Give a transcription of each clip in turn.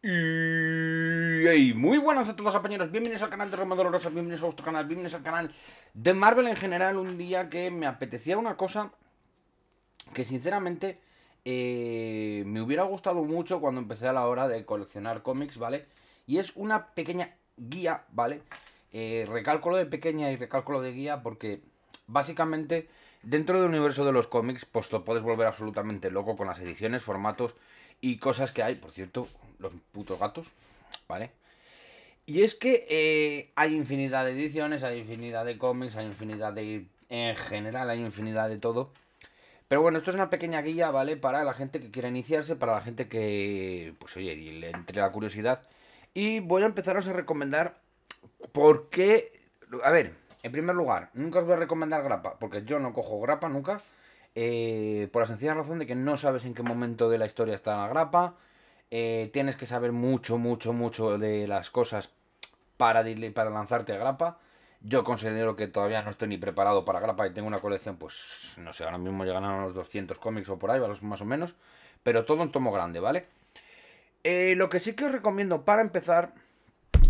Y muy buenas a todos compañeros, bienvenidos al canal de Roma Dolorosa, bienvenidos a vuestro canal, bienvenidos al canal de Marvel en general, un día que me apetecía una cosa que sinceramente eh, me hubiera gustado mucho cuando empecé a la hora de coleccionar cómics, ¿vale? Y es una pequeña guía, ¿vale? Eh, recálculo de pequeña y recálculo de guía porque básicamente dentro del universo de los cómics pues puedes volver absolutamente loco con las ediciones, formatos y cosas que hay. Por cierto, los putos gatos, ¿vale? Y es que eh, hay infinidad de ediciones, hay infinidad de cómics, hay infinidad de... En general, hay infinidad de todo. Pero bueno, esto es una pequeña guía, ¿vale? Para la gente que quiera iniciarse, para la gente que, pues oye, le entre la curiosidad. Y voy a empezaros a recomendar por qué... A ver, en primer lugar, nunca os voy a recomendar grapa, porque yo no cojo grapa nunca. Eh, por la sencilla razón de que no sabes en qué momento de la historia está la grapa, eh, tienes que saber mucho, mucho, mucho de las cosas para, para lanzarte a grapa. Yo considero que todavía no estoy ni preparado para grapa y tengo una colección, pues no sé, ahora mismo llegan a unos 200 cómics o por ahí, más o menos, pero todo en tomo grande, ¿vale? Eh, lo que sí que os recomiendo para empezar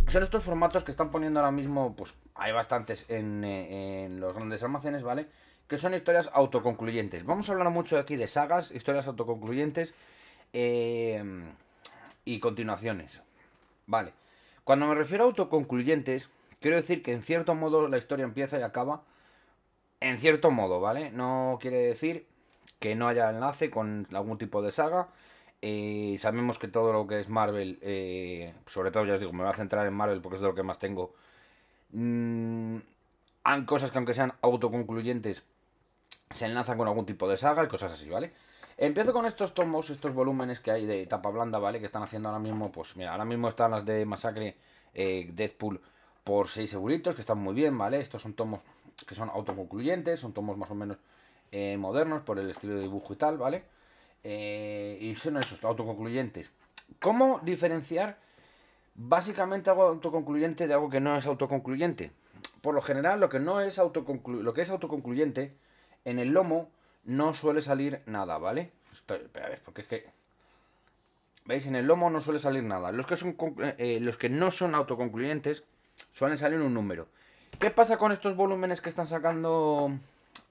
son estos formatos que están poniendo ahora mismo, pues hay bastantes en los grandes almacenes, ¿vale? que son historias autoconcluyentes. Vamos a hablar mucho aquí de sagas, historias autoconcluyentes eh, y continuaciones. Vale. Cuando me refiero a autoconcluyentes, quiero decir que en cierto modo la historia empieza y acaba. En cierto modo, ¿vale? No quiere decir que no haya enlace con algún tipo de saga. Eh, sabemos que todo lo que es Marvel, eh, sobre todo ya os digo, me voy a centrar en Marvel porque es de lo que más tengo. Mm, hay cosas que aunque sean autoconcluyentes, se enlazan con algún tipo de saga y cosas así, ¿vale? Empiezo con estos tomos, estos volúmenes que hay de tapa blanda, ¿vale? Que están haciendo ahora mismo, pues mira, ahora mismo están las de Masacre eh, Deadpool por 6 seguritos, que están muy bien, ¿vale? Estos son tomos que son autoconcluyentes, son tomos más o menos eh, modernos por el estilo de dibujo y tal, ¿vale? Eh, y son esos, autoconcluyentes. ¿Cómo diferenciar básicamente algo autoconcluyente de algo que no es autoconcluyente? Por lo general, lo que no es lo que es autoconcluyente en el lomo no suele salir nada, ¿vale? espera, a ver, porque es que... ¿Veis? En el lomo no suele salir nada. Los que, son, eh, los que no son autoconcluyentes suelen salir un número. ¿Qué pasa con estos volúmenes que están sacando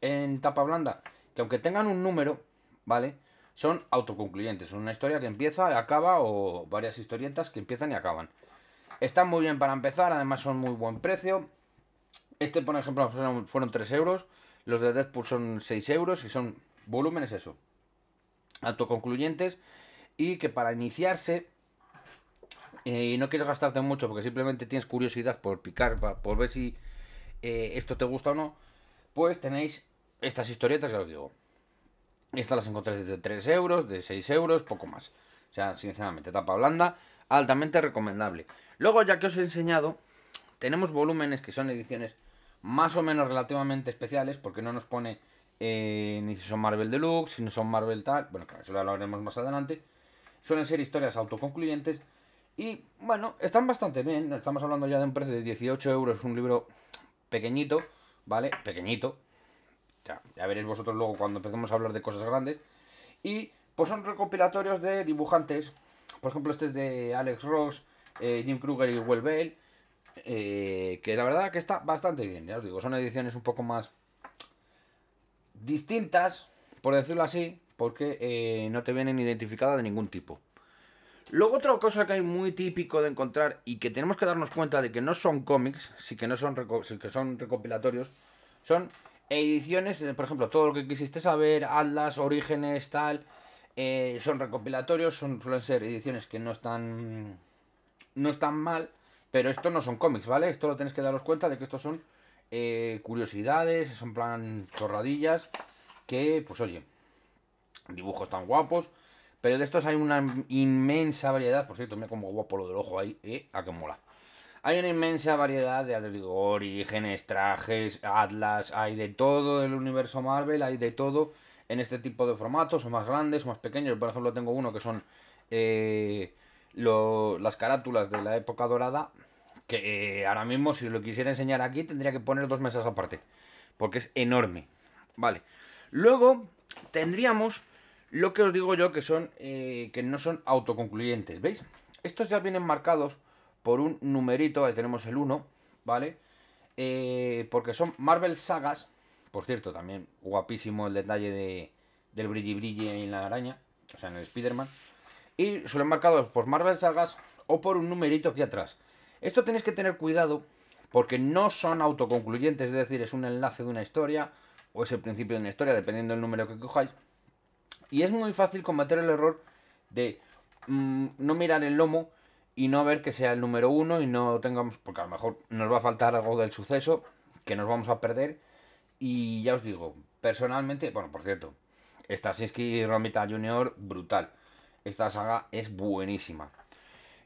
en tapa blanda? Que aunque tengan un número, ¿vale? Son autoconcluyentes. Son una historia que empieza y acaba o varias historietas que empiezan y acaban. Están muy bien para empezar, además son muy buen precio. Este, por ejemplo, fueron 3 euros. Los de Deadpool son 6 euros y son volúmenes eso. Autoconcluyentes. Y que para iniciarse eh, y no quieres gastarte mucho porque simplemente tienes curiosidad por picar, por ver si eh, esto te gusta o no, pues tenéis estas historietas que os digo. Estas las encontráis de 3 euros, de 6 euros, poco más. O sea, sinceramente, tapa blanda, altamente recomendable. Luego, ya que os he enseñado, tenemos volúmenes que son ediciones más o menos relativamente especiales, porque no nos pone eh, ni si son Marvel Deluxe, si no son Marvel tal, bueno, claro, eso lo hablaremos más adelante. Suelen ser historias autoconcluyentes y, bueno, están bastante bien. Estamos hablando ya de un precio de 18 euros, un libro pequeñito, ¿vale? Pequeñito. Ya, veréis vosotros luego cuando empecemos a hablar de cosas grandes. Y, pues son recopilatorios de dibujantes. Por ejemplo, este es de Alex Ross, eh, Jim Kruger y Will Bale. Eh, que la verdad que está bastante bien, ya os digo, son ediciones un poco más distintas, por decirlo así, porque eh, no te vienen identificadas de ningún tipo. Luego otra cosa que hay muy típico de encontrar y que tenemos que darnos cuenta de que no son cómics, sí que no son, que son recopilatorios, son ediciones, por ejemplo, todo lo que quisiste saber, Atlas, Orígenes, tal, eh, son recopilatorios, son, suelen ser ediciones que no están, no están mal, pero esto no son cómics, ¿vale? Esto lo tenéis que daros cuenta de que estos son eh, curiosidades, son plan chorradillas. Que, pues oye, dibujos tan guapos. Pero de estos hay una inmensa variedad. Por cierto, mira como guapo lo del ojo ahí. Eh, a que mola. Hay una inmensa variedad de orígenes, trajes, atlas. Hay de todo el universo Marvel. Hay de todo en este tipo de formatos. son más grandes, o más pequeños. Por ejemplo, tengo uno que son eh, las carátulas de la época dorada que eh, ahora mismo si lo quisiera enseñar aquí tendría que poner dos mesas aparte, porque es enorme. Vale. Luego tendríamos lo que os digo yo que son eh, que no son autoconcluyentes, ¿veis? Estos ya vienen marcados por un numerito, ahí tenemos el 1, ¿vale? Eh, porque son Marvel Sagas, por cierto, también guapísimo el detalle de, del brilli brilli en la araña, o sea, en el Spider-Man. Y suelen marcados por Marvel Sagas o por un numerito aquí atrás. Esto tenéis que tener cuidado porque no son autoconcluyentes, es decir, es un enlace de una historia o es el principio de una historia, dependiendo del número que cojáis. Y es muy fácil cometer el error de mm, no mirar el lomo y no ver que sea el número uno y no tengamos, porque a lo mejor nos va a faltar algo del suceso que nos vamos a perder. Y ya os digo, personalmente, bueno, por cierto, esta Sinsky Romita Junior, brutal. Esta saga es buenísima.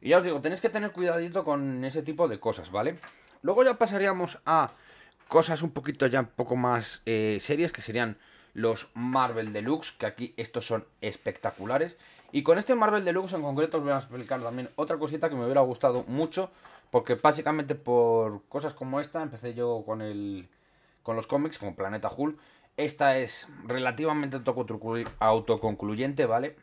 Y ya os digo, tenéis que tener cuidadito con ese tipo de cosas, ¿vale? Luego ya pasaríamos a cosas un poquito ya un poco más eh, serias, que serían los Marvel Deluxe, que aquí estos son espectaculares. Y con este Marvel Deluxe en concreto os voy a explicar también otra cosita que me hubiera gustado mucho, porque básicamente por cosas como esta empecé yo con el con los cómics, con Planeta Hulk. Esta es relativamente autoconcluyente, ¿vale?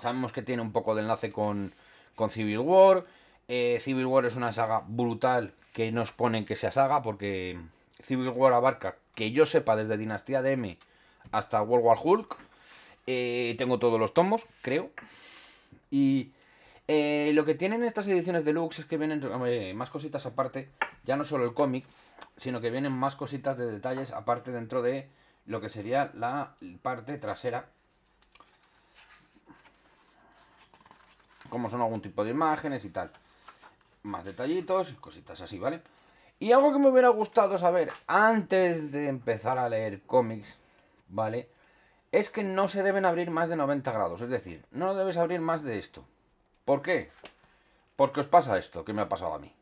Sabemos que tiene un poco de enlace con con Civil War. Eh, Civil War es una saga brutal que nos ponen que sea saga, porque Civil War abarca, que yo sepa, desde Dinastía de M hasta World War Hulk. Eh, tengo todos los tomos, creo. Y eh, lo que tienen estas ediciones deluxe es que vienen más cositas aparte, ya no solo el cómic, sino que vienen más cositas de detalles aparte dentro de lo que sería la parte trasera Como son algún tipo de imágenes y tal. Más detallitos y cositas así, ¿vale? Y algo que me hubiera gustado saber antes de empezar a leer cómics, ¿vale? Es que no se deben abrir más de 90 grados, es decir, no debes abrir más de esto. ¿Por qué? Porque os pasa esto que me ha pasado a mí,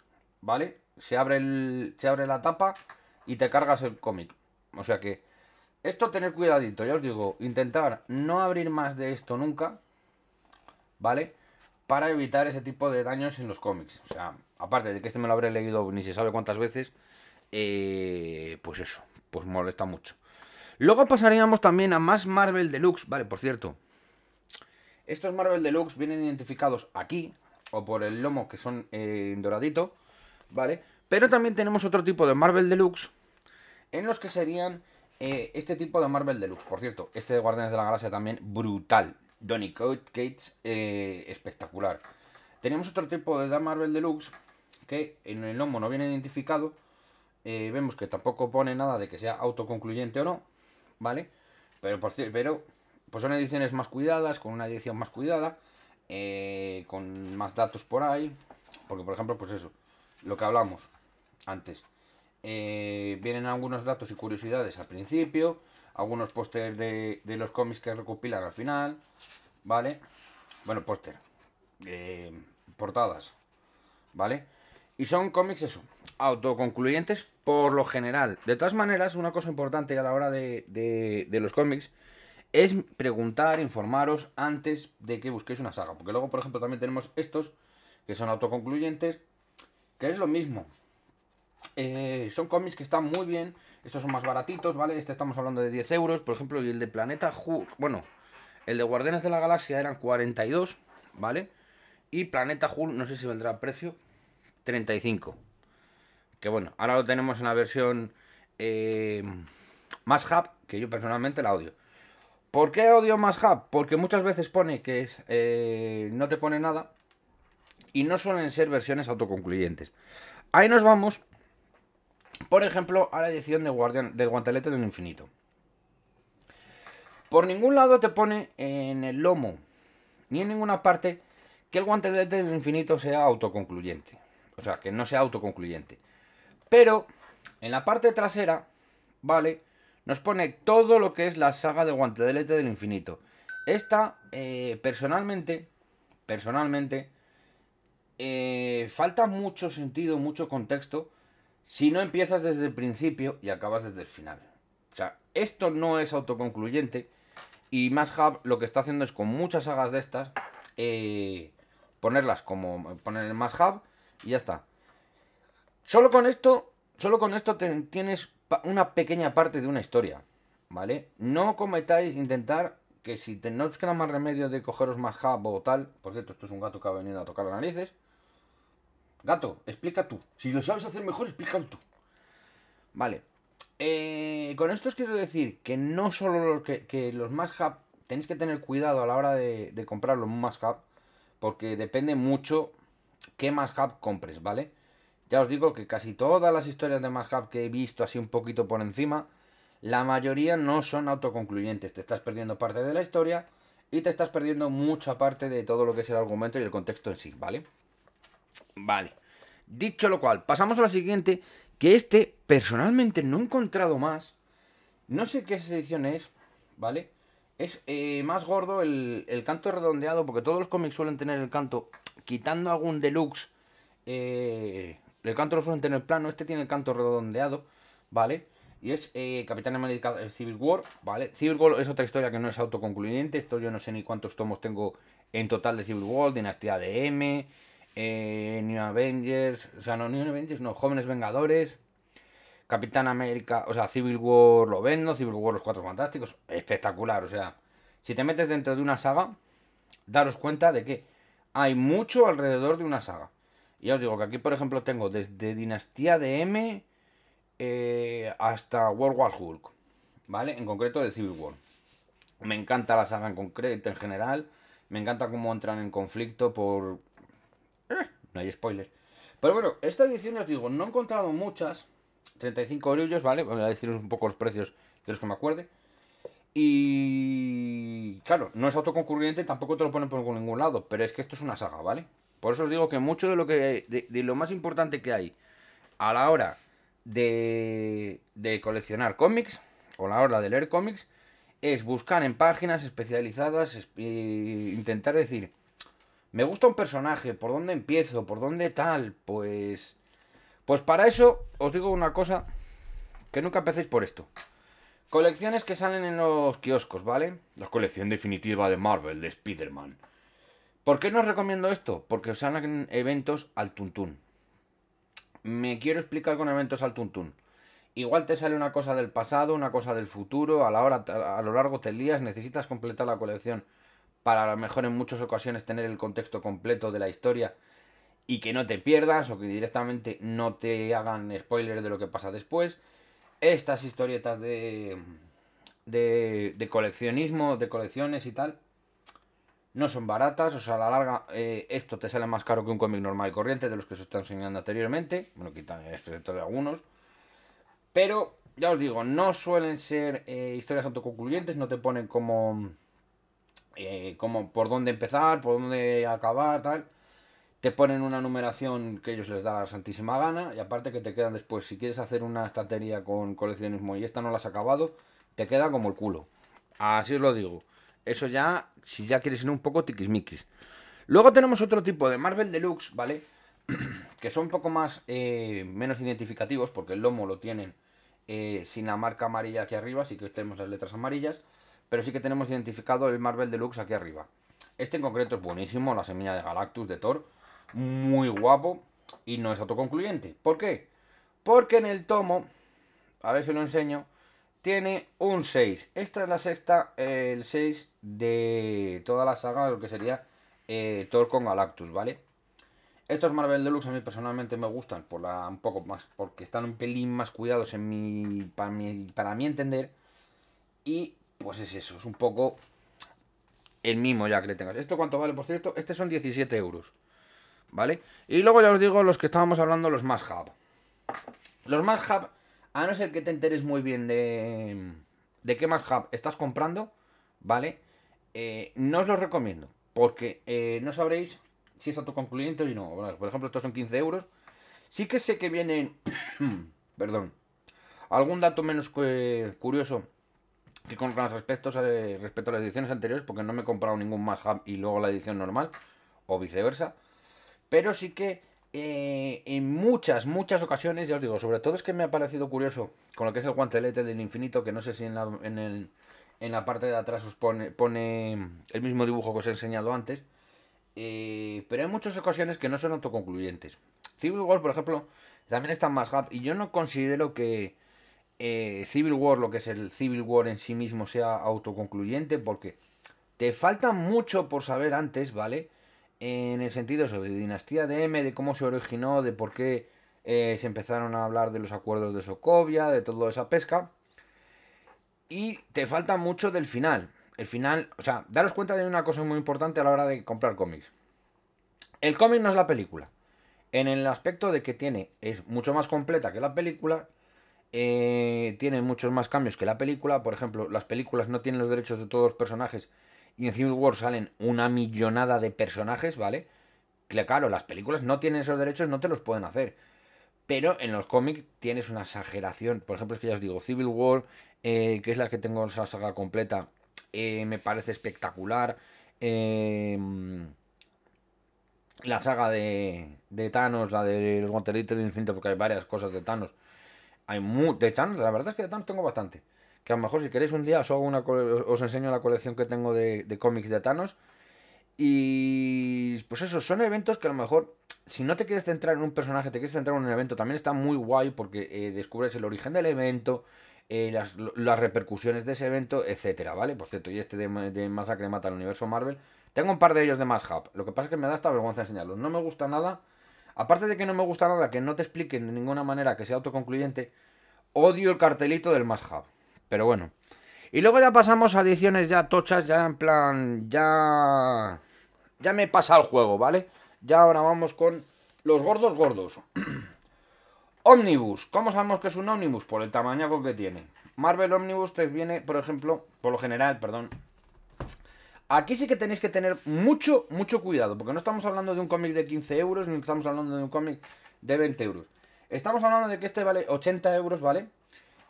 ¿vale? Se abre, el, se abre la tapa y te cargas el cómic. O sea que esto tener cuidadito, ya os digo, intentar no abrir más de esto nunca, ¿vale? para evitar ese tipo de daños en los cómics. O sea, aparte de que este me lo habré leído ni se sabe cuántas veces, eh, pues eso, pues molesta mucho. Luego pasaríamos también a más Marvel Deluxe. Vale, por cierto, estos Marvel Deluxe vienen identificados aquí, o por el lomo, que son eh, doradito, ¿vale? Pero también tenemos otro tipo de Marvel Deluxe, en los que serían eh, este tipo de Marvel Deluxe. Por cierto, este de Guardianes de la Galaxia también brutal, Donny Cates, eh, espectacular. Tenemos otro tipo de Dark Marvel Deluxe que en el lomo no viene identificado. Eh, vemos que tampoco pone nada de que sea autoconcluyente o no, ¿vale? Pero, pero pues son ediciones más cuidadas, con una edición más cuidada, eh, con más datos por ahí. Porque, por ejemplo, pues eso, lo que hablamos antes. Eh, vienen algunos datos y curiosidades al principio, algunos pósters de, los cómics que recopilan al final, ¿vale? Bueno, póster, eh, portadas, ¿vale? Y son cómics eso, autoconcluyentes por lo general. De todas maneras, una cosa importante a la hora de, de los cómics es preguntar, informaros antes de que busquéis una saga. Porque luego, por ejemplo, también tenemos estos que son autoconcluyentes, que es lo mismo. Eh, son cómics que están muy bien. Estos son más baratitos, ¿vale? Este estamos hablando de 10 euros, por ejemplo. Y el de Planeta Hulk. Bueno, el de Guardianes de la Galaxia eran 42, ¿vale? Y Planeta Hulk, no sé si vendrá a precio, 35. Que bueno, ahora lo tenemos en la versión eh, más hub, que yo personalmente la odio. ¿Por qué odio más hub? Porque muchas veces pone que es, eh, no te pone nada y no suelen ser versiones autoconcluyentes. Ahí nos vamos por ejemplo, a la edición de del Guantelete del Infinito. Por ningún lado te pone en el lomo, ni en ninguna parte, que el Guantelete del Infinito sea autoconcluyente. O sea, que no sea autoconcluyente. Pero en la parte trasera, ¿vale? Nos pone todo lo que es la saga del Guantelete del Infinito. Esta, eh, personalmente, personalmente, eh, falta mucho sentido, mucho contexto si no empiezas desde el principio y acabas desde el final. O sea, esto no es autoconcluyente y más Hub lo que está haciendo es con muchas sagas de estas eh, ponerlas como poner el más Hub y ya está. Solo con esto, solo con esto tienes una pequeña parte de una historia, ¿vale? No cometáis intentar que si te, no os queda más remedio de cogeros más Hub o tal, por cierto, esto es un gato que ha venido a tocar las narices. Gato, explica tú. Si lo sabes hacer mejor, explícalo tú. Vale. Eh, con esto os quiero decir que no solo los que, que los más tenéis que tener cuidado a la hora de, comprar los más porque depende mucho qué más compres, ¿vale? Ya os digo que casi todas las historias de más que he visto así un poquito por encima, la mayoría no son autoconcluyentes. Te estás perdiendo parte de la historia y te estás perdiendo mucha parte de todo lo que es el argumento y el contexto en sí, ¿vale? Vale. Dicho lo cual, pasamos a la siguiente, que este personalmente no he encontrado más. No sé qué edición es, ¿vale? Es eh, más gordo el, canto redondeado, porque todos los cómics suelen tener el canto, quitando algún deluxe, eh, el canto lo suelen tener plano, este tiene el canto redondeado, ¿vale? Y es Capitán eh, Capitán América Civil War, ¿vale? Civil War es otra historia que no es autoconcluyente, esto yo no sé ni cuántos tomos tengo en total de Civil War, Dinastía de M, eh, New Avengers, o sea, no New Avengers, no, Jóvenes Vengadores, Capitán América, o sea, Civil War lo vendo, Civil War los Cuatro Fantásticos, espectacular, o sea, si te metes dentro de una saga, daros cuenta de que hay mucho alrededor de una saga. Y ya os digo que aquí, por ejemplo, tengo desde Dinastía de M eh, hasta World War Hulk, ¿vale? En concreto de Civil War. Me encanta la saga en concreto, en general. Me encanta cómo entran en conflicto por eh, no hay spoilers Pero bueno, esta edición, os digo, no he encontrado muchas. 35 euros, ¿vale? Voy a deciros un poco los precios de los que me acuerde. Y claro, no es autoconcurriente tampoco te lo ponen por ningún lado, pero es que esto es una saga, ¿vale? Por eso os digo que mucho de lo que lo más importante que hay a la hora de, de coleccionar cómics o a la hora de leer cómics es buscar en páginas especializadas e intentar decir, me gusta un personaje, ¿por dónde empiezo? ¿Por dónde tal? Pues... Pues para eso os digo una cosa, que nunca empecéis por esto. Colecciones que salen en los kioscos, ¿vale? La colección definitiva de Marvel, de Spider-Man. ¿Por qué no os recomiendo esto? Porque os salen eventos al tuntún. Me quiero explicar con eventos al tuntún. Igual te sale una cosa del pasado, una cosa del futuro, a, la hora, a lo largo te lías, necesitas completar la colección para a lo mejor en muchas ocasiones tener el contexto completo de la historia y que no te pierdas o que directamente no te hagan spoiler de lo que pasa después. Estas historietas de, de, coleccionismo, de colecciones y tal, no son baratas, o sea, a la larga eh, esto te sale más caro que un cómic normal y corriente de los que os están enseñando anteriormente, bueno, quitan excepto de algunos, pero ya os digo, no suelen ser eh, historias autoconcluyentes, no te ponen como eh, como por dónde empezar, por dónde acabar, tal. Te ponen una numeración que ellos les da la santísima gana y aparte que te quedan después, si quieres hacer una estantería con coleccionismo y esta no la has acabado, te queda como el culo. Así os lo digo. Eso ya, si ya quieres ir un poco tiquismiquis. Luego tenemos otro tipo de Marvel Deluxe, ¿vale? que son un poco más, eh, menos identificativos porque el lomo lo tienen eh, sin la marca amarilla aquí arriba, así que tenemos las letras amarillas pero sí que tenemos identificado el Marvel Deluxe aquí arriba. Este en concreto es buenísimo, la semilla de Galactus de Thor, muy guapo y no es autoconcluyente. ¿Por qué? Porque en el tomo, a ver si lo enseño, tiene un 6. Esta es la sexta, eh, el 6 de toda la saga, lo que sería eh, Thor con Galactus, ¿vale? Estos Marvel Deluxe a mí personalmente me gustan por la, un poco más, porque están un pelín más cuidados en mi, para, mi, para mi entender. Y pues es eso, es un poco el mismo ya que le tengas. ¿Esto cuánto vale, por cierto? Este son 17 euros, ¿vale? Y luego ya os digo los que estábamos hablando, los más hub. Los más hub, a no ser que te enteres muy bien de, de qué más hub estás comprando, ¿vale? Eh, no os los recomiendo, porque eh, no sabréis si es concluyente o no. por ejemplo, estos son 15 euros. Sí que sé que vienen... perdón. Algún dato menos curioso que con los aspectos respecto a las ediciones anteriores, porque no me he comprado ningún más hub y luego la edición normal, o viceversa. Pero sí que eh, en muchas, muchas ocasiones, ya os digo, sobre todo es que me ha parecido curioso con lo que es el guantelete del infinito, que no sé si en la, en la parte de atrás os pone, pone el mismo dibujo que os he enseñado antes. Eh, pero hay muchas ocasiones que no son autoconcluyentes. Civil War, por ejemplo, también está en más hub y yo no considero que eh, Civil War, lo que es el Civil War en sí mismo, sea autoconcluyente, porque te falta mucho por saber antes, ¿vale? En el sentido sobre Dinastía de M, de cómo se originó, de por qué eh, se empezaron a hablar de los acuerdos de Sokovia, de toda esa pesca. Y te falta mucho del final. El final, o sea, daros cuenta de una cosa muy importante a la hora de comprar cómics. El cómic no es la película. En el aspecto de que tiene, es mucho más completa que la película eh, tiene muchos más cambios que la película. Por ejemplo, las películas no tienen los derechos de todos los personajes. Y en Civil War salen una millonada de personajes, ¿vale? Claro, las películas no tienen esos derechos, no te los pueden hacer. Pero en los cómics tienes una exageración. Por ejemplo, es que ya os digo, Civil War, eh, que es la que tengo esa la saga completa, eh, me parece espectacular. Eh, la saga de, Thanos, la de los Water de infinito, porque hay varias cosas de Thanos hay de Thanos, la verdad es que de Thanos tengo bastante. Que a lo mejor si queréis un día os, hago una os enseño la colección que tengo de, cómics de Thanos. Y pues eso, son eventos que a lo mejor, si no te quieres centrar en un personaje, te quieres centrar en un evento, también está muy guay porque eh, descubres el origen del evento, eh, las, repercusiones de ese evento, etcétera, ¿vale? Por cierto, y este de, de Masacre Mata al Universo Marvel, tengo un par de ellos de Mashup. lo que pasa es que me da esta vergüenza enseñarlos, no me gusta nada Aparte de que no me gusta nada que no te expliquen de ninguna manera que sea autoconcluyente, odio el cartelito del mashup. Pero bueno. Y luego ya pasamos a ediciones ya tochas, ya en plan. Ya. Ya me pasa el juego, ¿vale? Ya ahora vamos con los gordos gordos. Omnibus. ¿Cómo sabemos que es un Omnibus? Por el tamaño que tiene. Marvel Omnibus te viene, por ejemplo, por lo general, perdón, Aquí sí que tenéis que tener mucho, mucho cuidado, porque no estamos hablando de un cómic de 15 euros, ni estamos hablando de un cómic de 20 euros. Estamos hablando de que este vale 80 euros, ¿vale?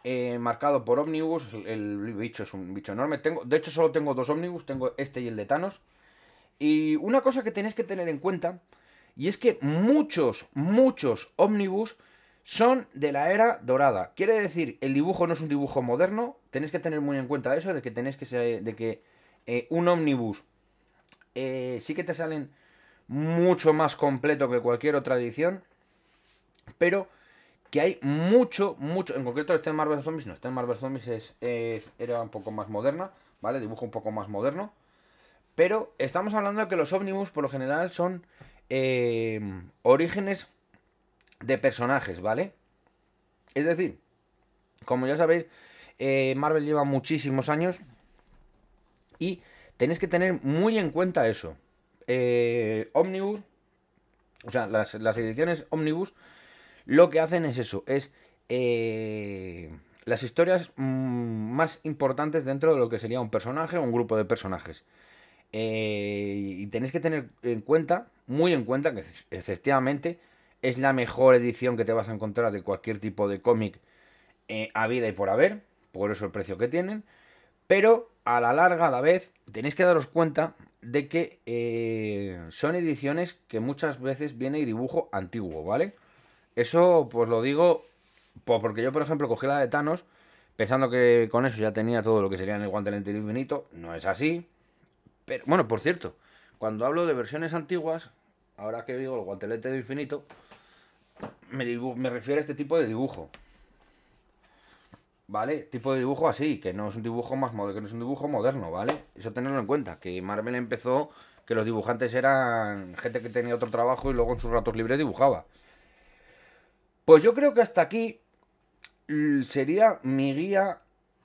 Eh, marcado por Omnibus, el, bicho es un bicho enorme. Tengo, de hecho, solo tengo dos Omnibus, tengo este y el de Thanos. Y una cosa que tenéis que tener en cuenta, y es que muchos, muchos Omnibus son de la era dorada. Quiere decir, el dibujo no es un dibujo moderno, tenéis que tener muy en cuenta eso, de que tenéis que... Ser, de que eh, un ómnibus, eh, sí que te salen mucho más completo que cualquier otra edición, pero que hay mucho, mucho, en concreto este Marvel Zombies, no, Este Marvel Zombies es, era un poco más moderna, ¿vale? Dibujo un poco más moderno, pero estamos hablando de que los ómnibus por lo general son eh, orígenes de personajes, ¿vale? Es decir, como ya sabéis, Marvel lleva muchísimos años y tenéis que tener muy en cuenta eso. Eh, Omnibus, o sea, las, ediciones Omnibus, lo que hacen es eso, es eh, las historias mm, más importantes dentro de lo que sería un personaje o un grupo de personajes. Eh, y tenéis que tener en cuenta, muy en cuenta, que efectivamente es la mejor edición que te vas a encontrar de cualquier tipo de cómic a vida y por haber, por eso el precio que tienen, pero a la larga, a la vez, tenéis que daros cuenta de que eh, son ediciones que muchas veces viene dibujo antiguo, ¿vale? Eso pues lo digo porque yo, por ejemplo, cogí la de Thanos pensando que con eso ya tenía todo lo que sería en el guantelete infinito. No es así. Pero bueno, por cierto, cuando hablo de versiones antiguas, ahora que digo el guantelete infinito, me, me refiero a este tipo de dibujo. ¿vale? Tipo de dibujo así, que no es un dibujo más moderno, que no es un dibujo moderno, ¿vale? Eso tenerlo en cuenta, que Marvel empezó que los dibujantes eran gente que tenía otro trabajo y luego en sus ratos libres dibujaba. Pues yo creo que hasta aquí sería mi guía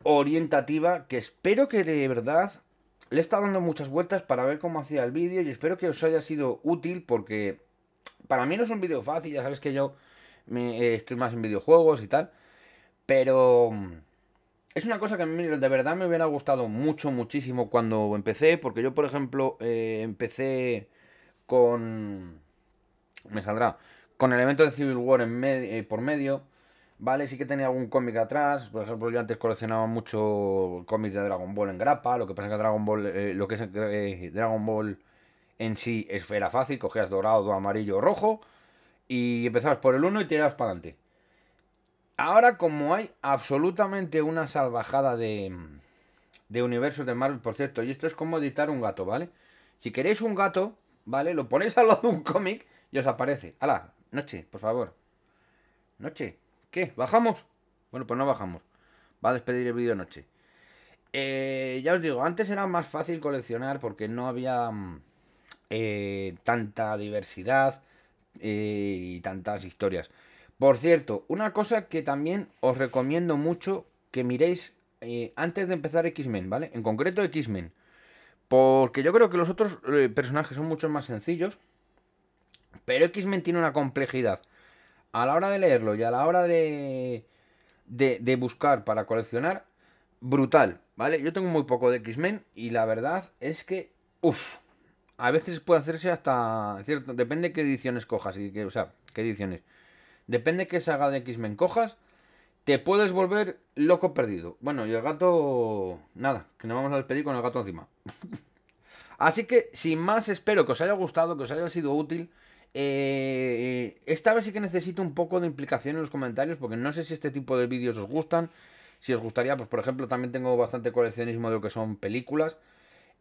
orientativa que espero que de verdad le he estado dando muchas vueltas para ver cómo hacía el vídeo y espero que os haya sido útil porque para mí no es un vídeo fácil, ya sabes que yo me, eh, estoy más en videojuegos y tal. Pero mm, es una cosa que de verdad me hubiera gustado mucho, muchísimo cuando empecé, porque yo, por ejemplo, eh, empecé con... Me saldrá. Con elementos de Civil War en eh, por medio, ¿vale? Sí que tenía algún cómic atrás. Por ejemplo, yo antes coleccionaba mucho cómics de Dragon Ball en grapa. Lo que pasa es que Dragon Ball, eh, lo que es Dragon Ball en sí era fácil. Cogías dorado, amarillo, o rojo. Y empezabas por el 1 y tirabas para adelante. Ahora como hay absolutamente una salvajada de, universos de Marvel, por cierto, y esto es como editar un gato, ¿vale? Si queréis un gato, ¿vale? Lo ponéis al lado de un cómic y os aparece. ¡Hala! Noche, por favor. Noche. ¿Qué? ¿Bajamos? Bueno, pues no bajamos. Va a despedir el vídeo noche. Eh, ya os digo, antes era más fácil coleccionar porque no había mm, eh, tanta diversidad eh, y tantas historias. Por cierto, una cosa que también os recomiendo mucho que miréis eh, antes de empezar X-Men, ¿vale? En concreto X-Men. Porque yo creo que los otros eh, personajes son mucho más sencillos. Pero X-Men tiene una complejidad. A la hora de leerlo y a la hora de, de, buscar para coleccionar, brutal, ¿vale? Yo tengo muy poco de X-Men y la verdad es que, uff, a veces puede hacerse hasta cierto, depende qué ediciones cojas y que, o sea, qué ediciones depende que saga de x me cojas, te puedes volver loco perdido. Bueno, y el gato... Nada, que nos vamos a despedir con el gato encima. Así que, sin más, espero que os haya gustado, que os haya sido útil. Eh, esta vez sí que necesito un poco de implicación en los comentarios, porque no sé si este tipo de vídeos os gustan. Si os gustaría, pues por ejemplo, también tengo bastante coleccionismo de lo que son películas.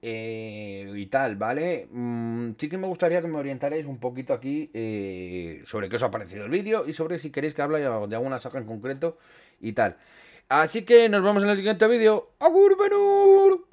Eh, y tal, ¿vale? Mm, sí que me gustaría que me orientarais un poquito aquí eh, sobre qué os ha parecido el vídeo y sobre si queréis que hable de alguna saga en concreto y tal. Así que nos vemos en el siguiente vídeo. ¡Agur, Benur!